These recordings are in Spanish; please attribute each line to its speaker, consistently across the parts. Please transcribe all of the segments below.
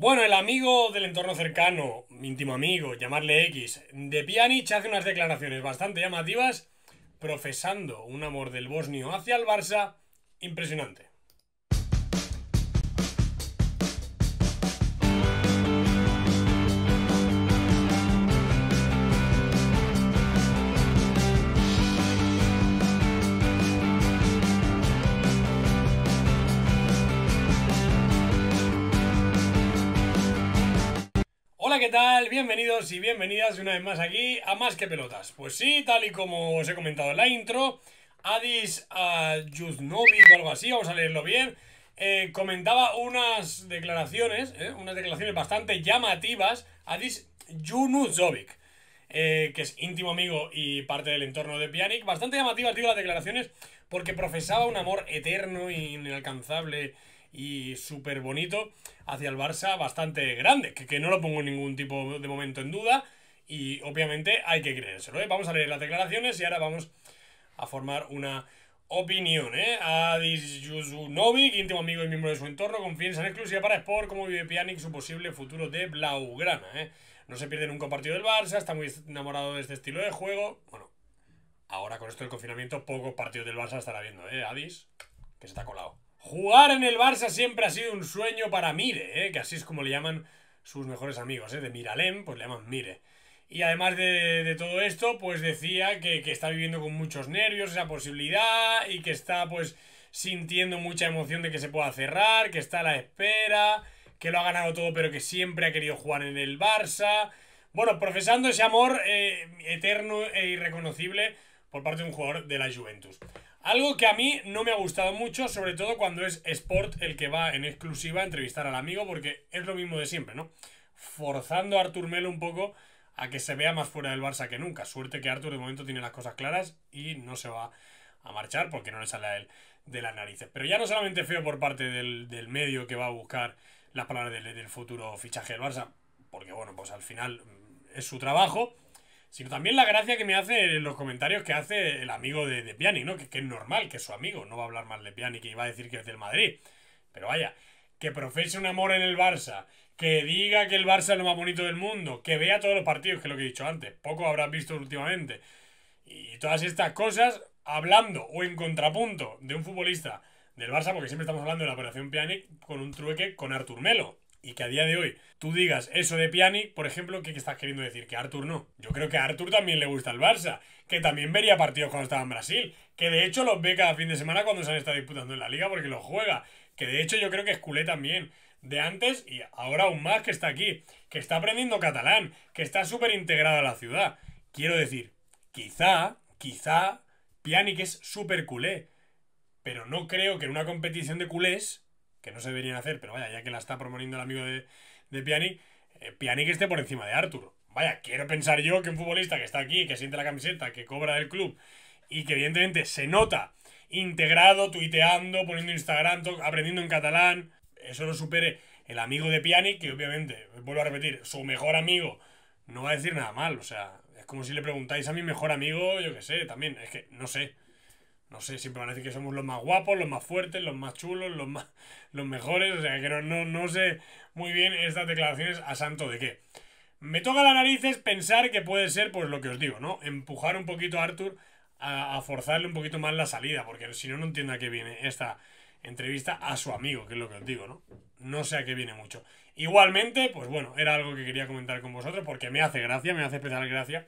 Speaker 1: Bueno, el amigo del entorno cercano, íntimo amigo, llamarle X, de Pjanic e hace unas declaraciones bastante llamativas profesando un amor del bosnio hacia el Barça impresionante. Hola, ¿qué tal? Bienvenidos y bienvenidas una vez más aquí a Más que Pelotas. Pues sí, tal y como os he comentado en la intro, Adis Yuznovic o algo así, vamos a leerlo bien, eh, comentaba unas declaraciones, eh, unas declaraciones bastante llamativas, Adis Yuznovic, eh, que es íntimo amigo y parte del entorno de Pianic, bastante llamativas, digo, las declaraciones, porque profesaba un amor eterno e inalcanzable y súper bonito hacia el Barça bastante grande, que, no lo pongo en ningún tipo de momento en duda y obviamente hay que creérselo. ¿eh? Vamos a leer las declaraciones y ahora vamos a formar una opinión. ¿eh? Adis Yuzunovic, íntimo amigo y miembro de su entorno, confianza en exclusiva para Sport, cómo vive Pjanic su posible futuro de Blaugrana. ¿eh? No se pierde nunca un partido del Barça, está muy enamorado de este estilo de juego. Bueno, ahora con esto del confinamiento, pocos partidos del Barça estará viendo, ¿eh? Adis, que se está colado. Jugar en el Barça siempre ha sido un sueño para Mire, ¿eh? que así es como le llaman sus mejores amigos, ¿eh? de Miralem, pues le llaman Mire. Y además de, todo esto, pues decía que, está viviendo con muchos nervios esa posibilidad y que está pues sintiendo mucha emoción de que se pueda cerrar, que está a la espera, que lo ha ganado todo pero que siempre ha querido jugar en el Barça. Bueno, profesando ese amor eh, eterno e irreconocible por parte de un jugador de la Juventus. Algo que a mí no me ha gustado mucho, sobre todo cuando es Sport el que va en exclusiva a entrevistar al amigo, porque es lo mismo de siempre, ¿no? Forzando a Artur Melo un poco a que se vea más fuera del Barça que nunca. Suerte que Artur de momento tiene las cosas claras y no se va a marchar porque no le sale a él de las narices. Pero ya no solamente feo por parte del, medio que va a buscar las palabras del, del futuro fichaje del Barça, porque bueno, pues al final es su trabajo sino también la gracia que me hace en los comentarios que hace el amigo de, de Piani, ¿no? Que, es normal, que es su amigo, no va a hablar más de Piani, que iba a decir que es del Madrid. Pero vaya, que profese un amor en el Barça, que diga que el Barça es lo más bonito del mundo, que vea todos los partidos, que es lo que he dicho antes, poco habrás visto últimamente. Y todas estas cosas, hablando o en contrapunto de un futbolista del Barça, porque siempre estamos hablando de la operación Pjanic con un trueque con Artur Melo y que a día de hoy tú digas eso de Piani, por ejemplo, ¿qué estás queriendo decir? Que Arthur no. Yo creo que a Arthur también le gusta el Barça, que también vería partidos cuando estaba en Brasil, que de hecho los ve cada fin de semana cuando se han disputando en la liga porque los juega, que de hecho yo creo que es culé también. De antes y ahora aún más que está aquí, que está aprendiendo catalán, que está súper integrado a la ciudad. Quiero decir, quizá, quizá, Piani que es súper culé, pero no creo que en una competición de culés que no se deberían hacer, pero vaya, ya que la está promoviendo el amigo de, de eh, piani que esté por encima de Arturo, Vaya, quiero pensar yo que un futbolista que está aquí, que siente la camiseta, que cobra del club y que evidentemente se nota integrado, tuiteando, poniendo Instagram, aprendiendo en catalán, eso lo supere el amigo de piani que obviamente, vuelvo a repetir, su mejor amigo no va a decir nada mal, o sea, es como si le preguntáis a mi mejor amigo, yo qué sé, también, es que no sé. No sé, siempre van a que somos los más guapos, los más fuertes, los más chulos, los más los mejores. O sea, que no, no, sé muy bien estas declaraciones a santo de qué. Me toca las narices pensar que puede ser, pues lo que os digo, ¿no? Empujar un poquito a Arthur a, forzarle un poquito más la salida, porque si no, no entiendo a qué viene esta entrevista a su amigo, que es lo que os digo, ¿no? No sé a qué viene mucho. Igualmente, pues bueno, era algo que quería comentar con vosotros, porque me hace gracia, me hace especial gracia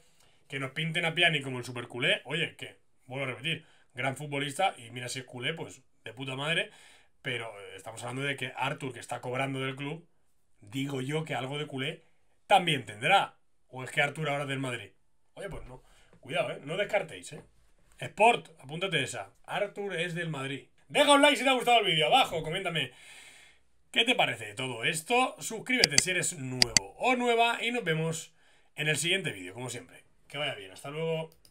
Speaker 1: que nos pinten a Piani como el superculé. Oye, que, vuelvo a repetir, gran futbolista y mira si es culé, pues de puta madre. Pero eh, estamos hablando de que Arthur, que está cobrando del club, digo yo que algo de culé también tendrá. ¿O es que Arthur ahora es del Madrid? Oye, pues no. Cuidado, ¿eh? No descartéis, ¿eh? Sport, apúntate esa. Arthur es del Madrid. Deja un like si te ha gustado el vídeo. Abajo, coméntame. ¿Qué te parece de todo esto? Suscríbete si eres nuevo o nueva y nos vemos en el siguiente vídeo, como siempre. Que vaya bien, hasta luego.